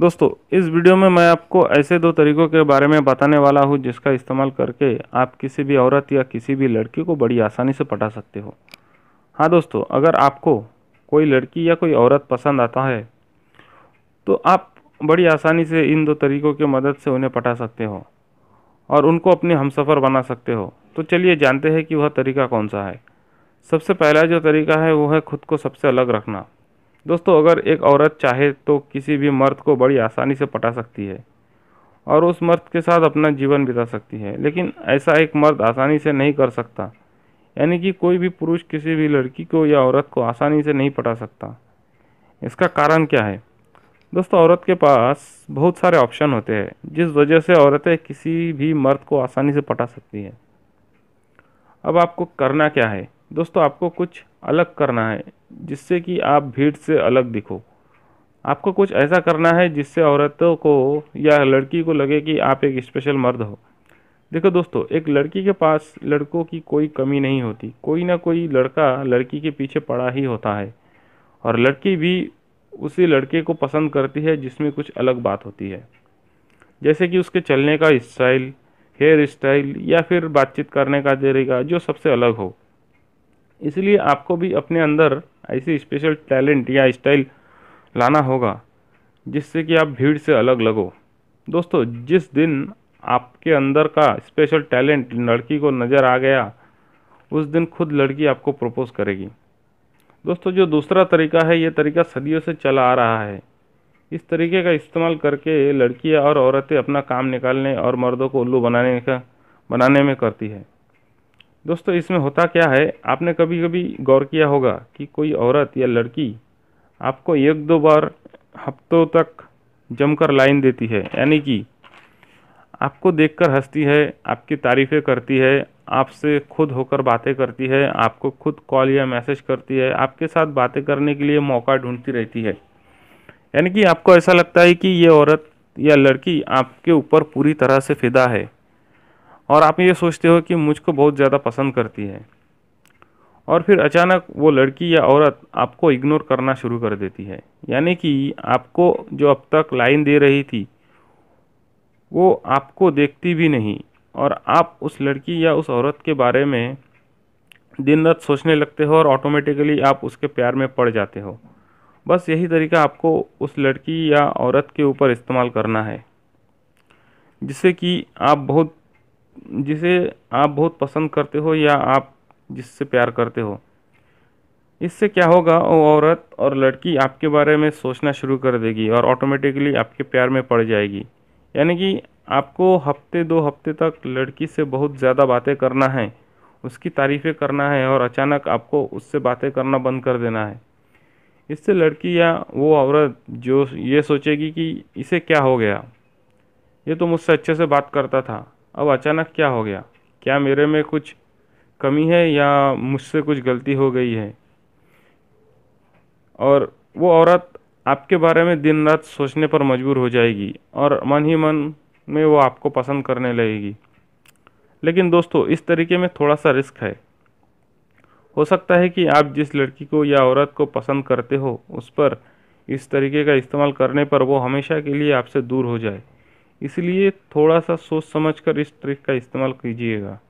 दोस्तों इस वीडियो में मैं आपको ऐसे दो तरीक़ों के बारे में बताने वाला हूँ जिसका इस्तेमाल करके आप किसी भी औरत या किसी भी लड़की को बड़ी आसानी से पटा सकते हो हाँ दोस्तों अगर आपको कोई लड़की या कोई औरत पसंद आता है तो आप बड़ी आसानी से इन दो तरीक़ों की मदद से उन्हें पटा सकते हो और उनको अपने हमसफ़र बना सकते हो तो चलिए जानते हैं कि वह तरीका कौन सा है सबसे पहला जो तरीका है वो है ख़ुद को सबसे अलग रखना दोस्तों अगर एक औरत चाहे तो किसी भी मर्द को बड़ी आसानी से पटा सकती है और उस मर्द के साथ अपना जीवन बिता सकती है लेकिन ऐसा एक मर्द आसानी से नहीं कर सकता यानी कि कोई भी पुरुष किसी भी लड़की को या औरत को आसानी से नहीं पटा सकता इसका कारण क्या है दोस्तों औरत के पास बहुत सारे ऑप्शन होते हैं जिस वजह से औरतें किसी भी मर्द को आसानी से पटा सकती हैं अब आपको करना क्या है दोस्तों आपको कुछ अलग करना है जिससे कि आप भीड़ से अलग दिखो आपको कुछ ऐसा करना है जिससे औरतों को या लड़की को लगे कि आप एक स्पेशल मर्द हो देखो दोस्तों एक लड़की के पास लड़कों की कोई कमी नहीं होती कोई ना कोई लड़का लड़की के पीछे पड़ा ही होता है और लड़की भी उसी लड़के को पसंद करती है जिसमें कुछ अलग बात होती है जैसे कि उसके चलने का स्टाइल हेयर स्टाइल या फिर बातचीत करने का तरीका जो सबसे अलग हो इसलिए आपको भी अपने अंदर ऐसी स्पेशल टैलेंट या स्टाइल लाना होगा जिससे कि आप भीड़ से अलग लगो दोस्तों जिस दिन आपके अंदर का स्पेशल टैलेंट लड़की को नज़र आ गया उस दिन खुद लड़की आपको प्रपोज़ करेगी दोस्तों जो दूसरा तरीका है ये तरीका सदियों से चला आ रहा है इस तरीके का इस्तेमाल करके लड़कियां और औरतें अपना काम निकालने और मर्दों को उल्लू बनाने का बनाने में करती है दोस्तों इसमें होता क्या है आपने कभी कभी गौर किया होगा कि कोई औरत या लड़की आपको एक दो बार हफ्तों तक जमकर लाइन देती है यानी कि आपको देखकर हंसती है आपकी तारीफ़ें करती है आपसे खुद होकर बातें करती है आपको खुद कॉल या मैसेज करती है आपके साथ बातें करने के लिए मौका ढूंढती रहती है यानी कि आपको ऐसा लगता है कि ये औरत या लड़की आपके ऊपर पूरी तरह से फिदा है और आप ये सोचते हो कि मुझको बहुत ज़्यादा पसंद करती है और फिर अचानक वो लड़की या औरत आपको इग्नोर करना शुरू कर देती है यानी कि आपको जो अब तक लाइन दे रही थी वो आपको देखती भी नहीं और आप उस लड़की या उस औरत के बारे में दिन रात सोचने लगते हो और ऑटोमेटिकली आप उसके प्यार में पड़ जाते हो बस यही तरीका आपको उस लड़की या औरत के ऊपर इस्तेमाल करना है जिससे कि आप बहुत जिसे आप बहुत पसंद करते हो या आप जिससे प्यार करते हो इससे क्या होगा वो औरत और लड़की आपके बारे में सोचना शुरू कर देगी और ऑटोमेटिकली आपके प्यार में पड़ जाएगी यानी कि आपको हफ्ते दो हफ्ते तक लड़की से बहुत ज़्यादा बातें करना है उसकी तारीफ़ें करना है और अचानक आपको उससे बातें करना बंद कर देना है इससे लड़की या वो औरत जो ये सोचेगी कि इसे क्या हो गया ये तो मुझसे अच्छे से बात करता था अब अचानक क्या हो गया क्या मेरे में कुछ कमी है या मुझसे कुछ गलती हो गई है और वो औरत आपके बारे में दिन रात सोचने पर मजबूर हो जाएगी और मन ही मन में वो आपको पसंद करने लगेगी लेकिन दोस्तों इस तरीके में थोड़ा सा रिस्क है हो सकता है कि आप जिस लड़की को या औरत को पसंद करते हो उस पर इस तरीके का इस्तेमाल करने पर वो हमेशा के लिए आपसे दूर हो जाए इसलिए थोड़ा सा सोच समझ कर इस ट्रिक का इस्तेमाल कीजिएगा